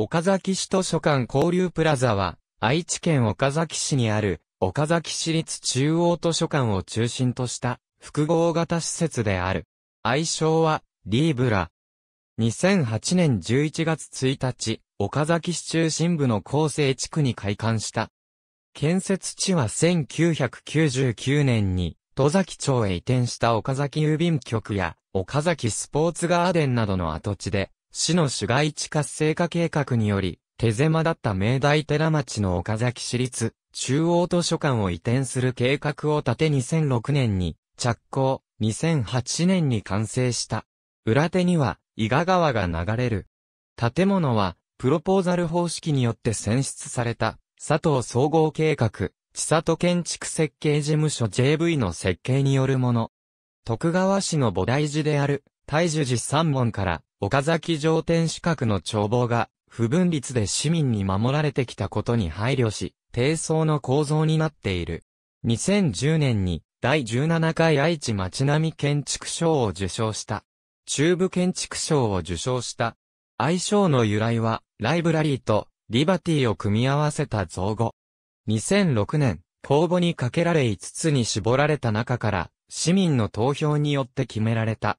岡崎市図書館交流プラザは、愛知県岡崎市にある、岡崎市立中央図書館を中心とした、複合型施設である。愛称は、リーブラ。2008年11月1日、岡崎市中心部の厚生地区に開館した。建設地は1999年に、戸崎町へ移転した岡崎郵便局や、岡崎スポーツガーデンなどの跡地で、市の市街地活性化計画により、手狭だった明大寺町の岡崎市立中央図書館を移転する計画を立て2006年に着工、2008年に完成した。裏手には伊賀川が流れる。建物はプロポーザル方式によって選出された佐藤総合計画、千里建築設計事務所 JV の設計によるもの。徳川市の菩提寺である大樹寺三門から岡崎城天守閣の眺望が不分立で市民に守られてきたことに配慮し、低層の構造になっている。2010年に第17回愛知町並建築賞を受賞した。中部建築賞を受賞した。愛称の由来は、ライブラリーとリバティを組み合わせた造語。2006年、公募にかけられ5つに絞られた中から、市民の投票によって決められた。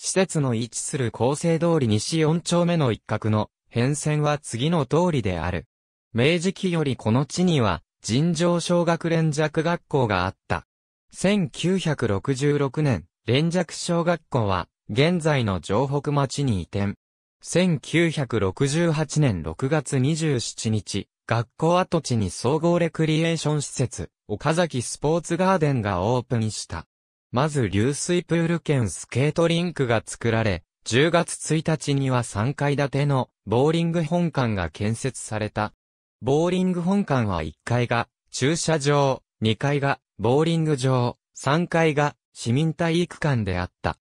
施設の位置する構成通り西4丁目の一角の変遷は次の通りである。明治期よりこの地には、尋常小学連弱学校があった。1966年、連弱小学校は、現在の城北町に移転。1968年6月27日、学校跡地に総合レクリエーション施設、岡崎スポーツガーデンがオープンした。まず流水プール兼スケートリンクが作られ、10月1日には3階建てのボーリング本館が建設された。ボーリング本館は1階が駐車場、2階がボーリング場、3階が市民体育館であった。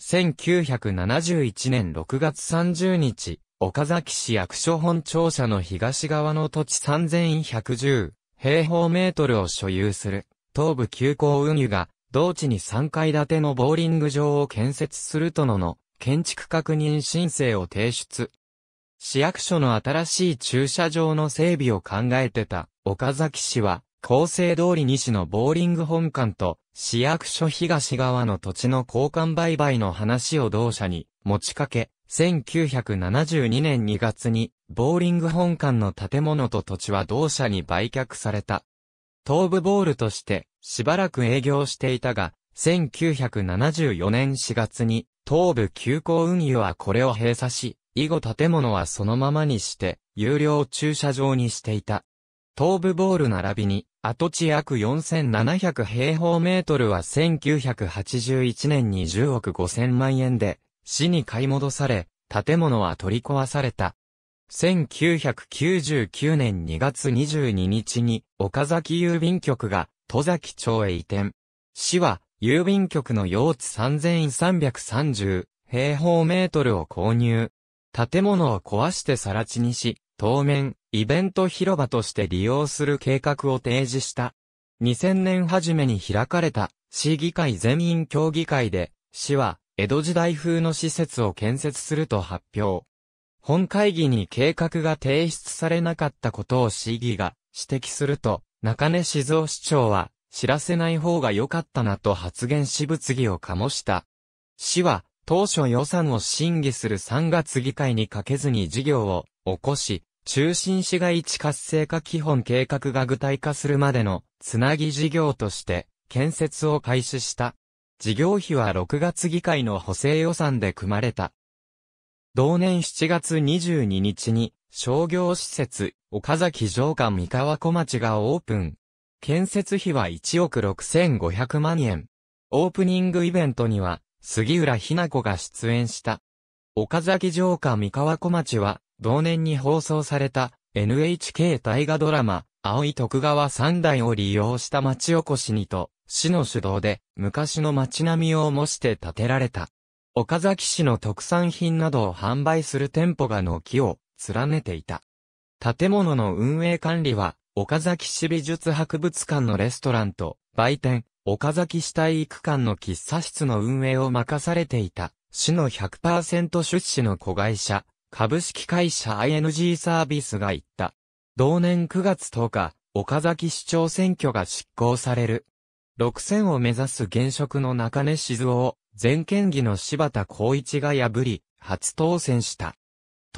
1971年6月30日、岡崎市役所本庁舎の東側の土地3110平方メートルを所有する東部急行運輸が同地に3階建てのボーリング場を建設するとのの、建築確認申請を提出。市役所の新しい駐車場の整備を考えてた、岡崎市は、厚生通り西のボーリング本館と、市役所東側の土地の交換売買の話を同社に持ちかけ、1972年2月に、ボーリング本館の建物と土地は同社に売却された。東部ボールとして、しばらく営業していたが、1974年4月に、東部急行運輸はこれを閉鎖し、以後建物はそのままにして、有料駐車場にしていた。東部ボール並びに、跡地約4700平方メートルは1981年に10億5000万円で、市に買い戻され、建物は取り壊された。1999年2月22日に、岡崎郵便局が戸崎町へ移転。市は、郵便局の用地3330平方メートルを購入。建物を壊して更地にし、当面、イベント広場として利用する計画を提示した。2000年初めに開かれた市議会全員協議会で、市は江戸時代風の施設を建設すると発表。本会議に計画が提出されなかったことを市議が指摘すると、中根静雄市長は、知らせない方が良かったなと発言し物議を醸した。市は、当初予算を審議する3月議会にかけずに事業を起こし、中心市街地活性化基本計画が具体化するまでのつなぎ事業として建設を開始した。事業費は6月議会の補正予算で組まれた。同年7月22日に商業施設岡崎城下三河小町がオープン。建設費は1億6500万円。オープニングイベントには、杉浦ひな子が出演した。岡崎城下三河小町は、同年に放送された NHK 大河ドラマ、青い徳川三代を利用した町おこしにと、市の主導で昔の町並みを模して建てられた。岡崎市の特産品などを販売する店舗が軒を連ねていた。建物の運営管理は、岡崎市美術博物館のレストランと、売店、岡崎市体育館の喫茶室の運営を任されていた、市の100%出資の子会社、株式会社 ING サービスが行った。同年9月10日、岡崎市長選挙が執行される。6選を目指す現職の中根静夫を、全県議の柴田光一が破り、初当選した。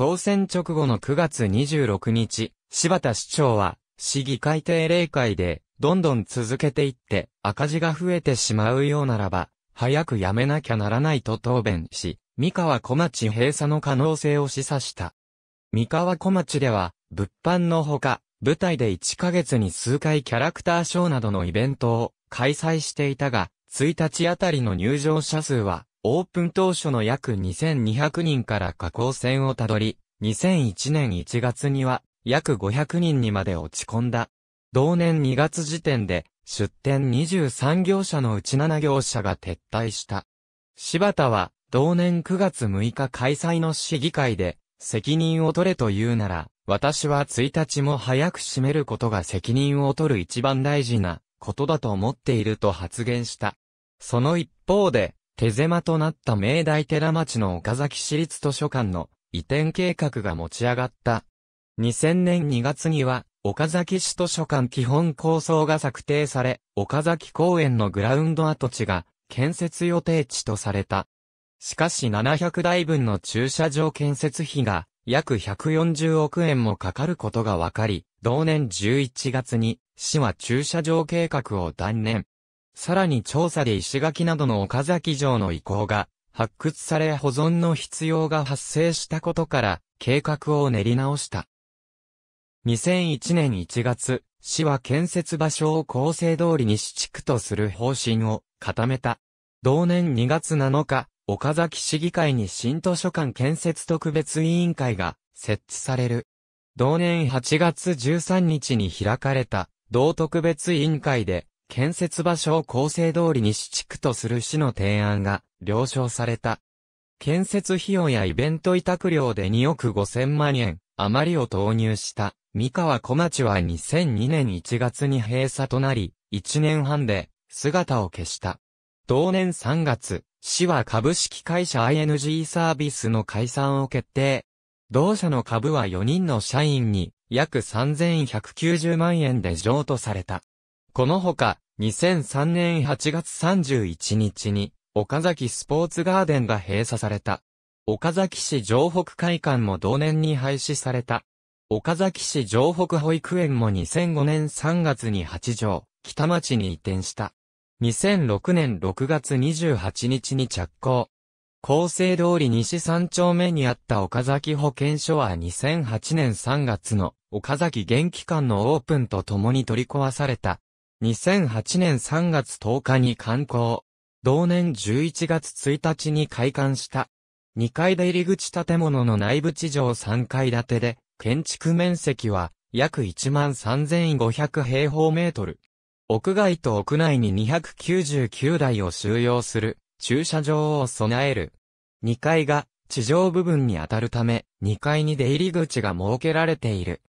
当選直後の9月26日、柴田市長は、市議会定例会で、どんどん続けていって、赤字が増えてしまうようならば、早くやめなきゃならないと答弁し、三河小町閉鎖の可能性を示唆した。三河小町では、物販のほか、舞台で1ヶ月に数回キャラクターショーなどのイベントを開催していたが、1日あたりの入場者数はオープン当初の約2200人から下降線をたどり、2001年1月には約500人にまで落ち込んだ。同年2月時点で出店23業者のうち7業者が撤退した。柴田は同年9月6日開催の市議会で責任を取れと言うなら、私は1日も早く閉めることが責任を取る一番大事なことだと思っていると発言した。その一方で、手狭となった明大寺町の岡崎市立図書館の移転計画が持ち上がった。2000年2月には、岡崎市図書館基本構想が策定され、岡崎公園のグラウンド跡地が建設予定地とされた。しかし700台分の駐車場建設費が約140億円もかかることが分かり、同年11月に市は駐車場計画を断念。さらに調査で石垣などの岡崎城の遺構が発掘され保存の必要が発生したことから計画を練り直した。2001年1月、市は建設場所を構成通りに市地区とする方針を固めた。同年2月7日、岡崎市議会に新図書館建設特別委員会が設置される。同年8月13日に開かれた同特別委員会で建設場所を構成通りに市地区とする市の提案が了承された。建設費用やイベント委託料で2億5千万円余りを投入した三河小町は2002年1月に閉鎖となり、1年半で姿を消した。同年3月、市は株式会社 ING サービスの解散を決定。同社の株は4人の社員に約3190万円で譲渡された。このほか、2003年8月31日に、岡崎スポーツガーデンが閉鎖された。岡崎市城北会館も同年に廃止された。岡崎市城北保育園も2005年3月に八条、北町に移転した。2006年6月28日に着工。厚生通り西三丁目にあった岡崎保健所は2008年3月の岡崎元気館のオープンとともに取り壊された。2008年3月10日に観光。同年11月1日に開館した。2階出入り口建物の内部地上3階建てで、建築面積は約13,500平方メートル。屋外と屋内に299台を収容する駐車場を備える。2階が地上部分に当たるため、2階に出入り口が設けられている。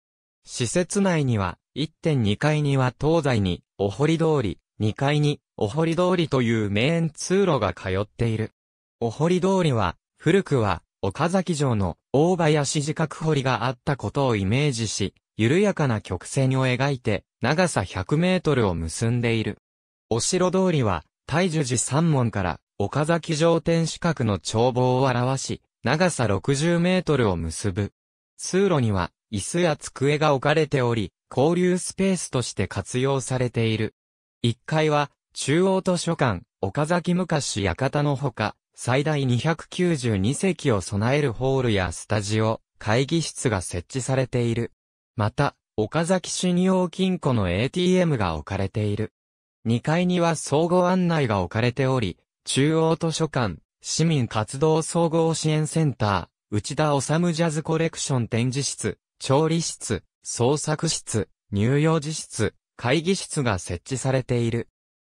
施設内には1.2階には東西に、お堀通り、2階に、お堀通りというメ園ン通路が通っている。お堀通りは、古くは、岡崎城の大林四角堀があったことをイメージし、緩やかな曲線を描いて、長さ100メートルを結んでいる。お城通りは、大樹寺三門から岡崎城天守閣の眺望を表し、長さ60メートルを結ぶ。通路には、椅子や机が置かれており、交流スペースとして活用されている。1階は、中央図書館、岡崎昔館のほか、最大292席を備えるホールやスタジオ、会議室が設置されている。また、岡崎市に用金庫の ATM が置かれている。2階には総合案内が置かれており、中央図書館、市民活動総合支援センター、内田治ジャズコレクション展示室、調理室、創作室、乳幼児室、会議室が設置されている。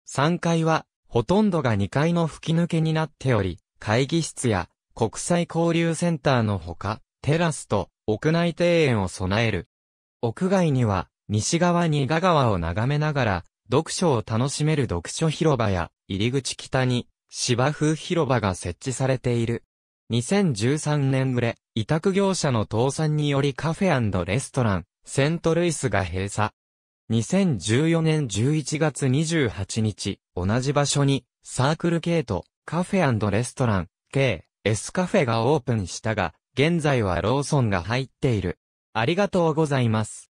3階は、ほとんどが2階の吹き抜けになっており、会議室や国際交流センターのほか、テラスと屋内庭園を備える。屋外には、西側に賀川を眺めながら、読書を楽しめる読書広場や、入り口北に、芝風広場が設置されている。2013年暮れ、委託業者の倒産によりカフェレストラン、セントルイスが閉鎖。2014年11月28日、同じ場所に、サークル系と、カフェレストラン、K、S カフェがオープンしたが、現在はローソンが入っている。ありがとうございます。